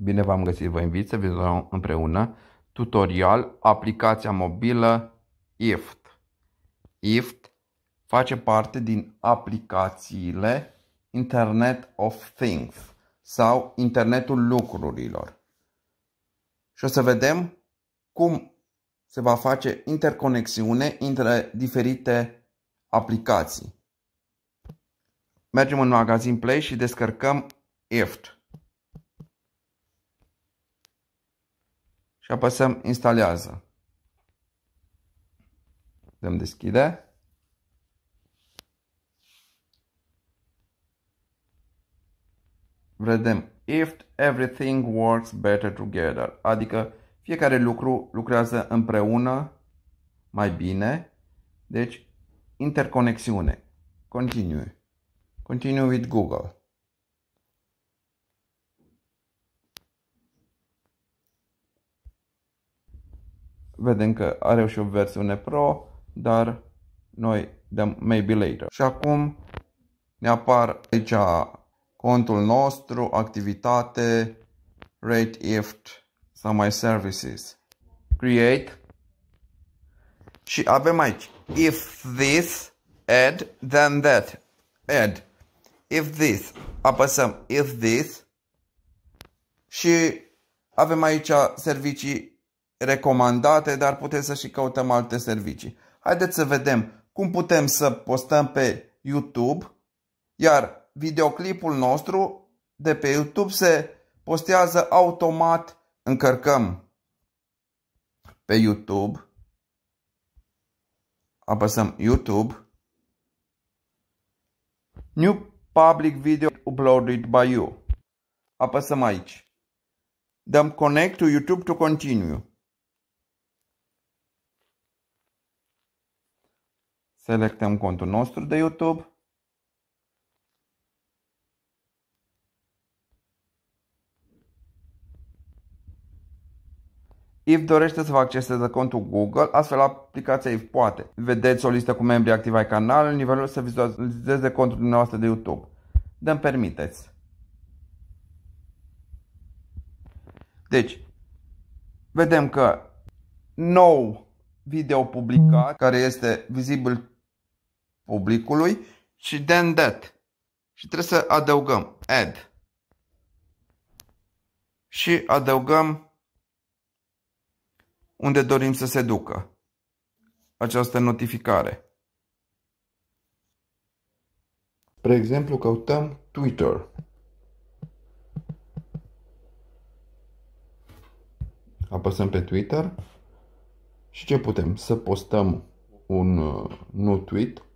Bine v-am găsit, vă invit să vedem împreună tutorial aplicația mobilă IFT. IFT face parte din aplicațiile Internet of Things sau Internetul lucrurilor. Și o să vedem cum se va face interconexiune între diferite aplicații. Mergem în magazin Play și descărcăm IFT. și apăsăm instalează. Dăm deschide. Vedem if everything works better together, adică fiecare lucru lucrează împreună mai bine. Deci interconexiune. Continue. Continue with Google. vedem că are și o versiune Pro, dar noi dăm maybe later. Și acum ne apar aici contul nostru, activitate, rate if sau my services. Create. Și avem aici if this add then that add if this apăsăm if this și avem aici servicii recomandate, dar putem să și căutăm alte servicii. Haideți să vedem cum putem să postăm pe YouTube, iar videoclipul nostru de pe YouTube se postează automat. Încărcăm pe YouTube, apăsăm YouTube, New Public Video Uploaded by You. Apăsăm aici. Dăm Connect to YouTube to continue. Selectăm contul nostru de YouTube. If dorește să vă acceseze contul Google, astfel aplicația If poate. Vedeți o listă cu membrii activi ai canalului, nivelul să vizualizeze contul dumneavoastră de YouTube. Dăm permiteți. Deci, vedem că nou video publicat, care este vizibil publicului și then that. Și trebuie să adăugăm add. Și adăugăm unde dorim să se ducă această notificare. Spre exemplu, căutăm Twitter. Apăsăm pe Twitter și ce putem? Să postăm un uh, nu tweet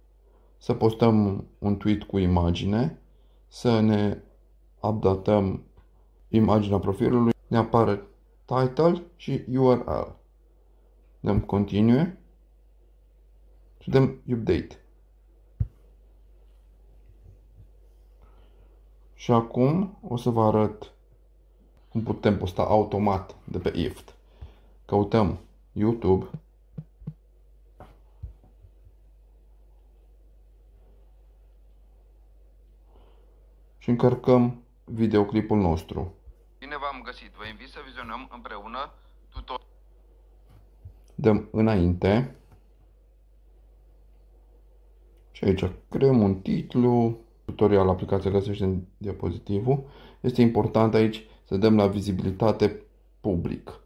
să postăm un tweet cu imagine, să ne updatăm imaginea profilului, ne apare title și URL. Dăm continue și dăm update. Și acum o să vă arăt cum putem posta automat de pe IFT. Căutăm YouTube și încărcăm videoclipul nostru. Bine v-am găsit! Vă invit să vizionăm împreună tutorial. Dăm înainte. Și aici creăm un titlu, tutorial, aplicația găsește în diapozitivul. Este important aici să dăm la vizibilitate public.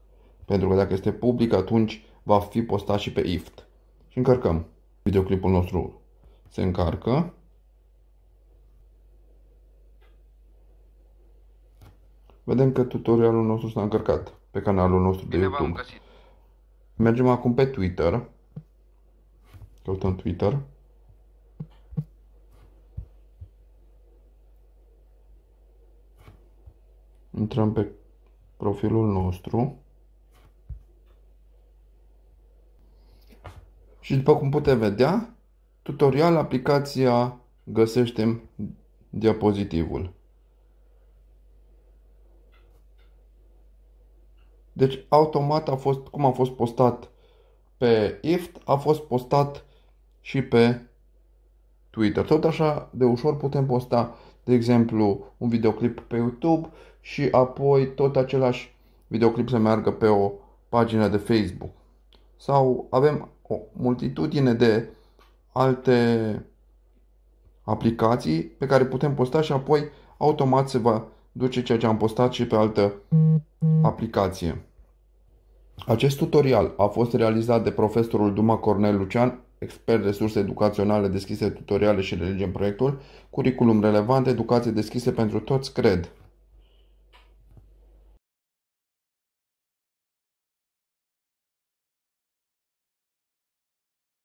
Pentru că dacă este public, atunci va fi postat și pe IFT. Și încărcăm. Videoclipul nostru se încarcă. Vedem că tutorialul nostru s-a încărcat pe canalul nostru de Bine YouTube. Mergem acum pe Twitter. Căutăm Twitter. Intrăm pe profilul nostru. Și după cum puteți vedea, tutorial aplicația găsește diapozitivul. Deci automat a fost, cum a fost postat pe IFT, a fost postat și pe Twitter. Tot așa de ușor putem posta, de exemplu, un videoclip pe YouTube și apoi tot același videoclip să meargă pe o pagină de Facebook. Sau avem o multitudine de alte aplicații pe care putem posta și apoi automat se va duce ceea ce am postat și pe altă aplicație. Acest tutorial a fost realizat de profesorul Duma Cornel Lucian, expert resurse educaționale deschise, tutoriale și religie în proiectul Curriculum relevant, educație deschise pentru toți, cred.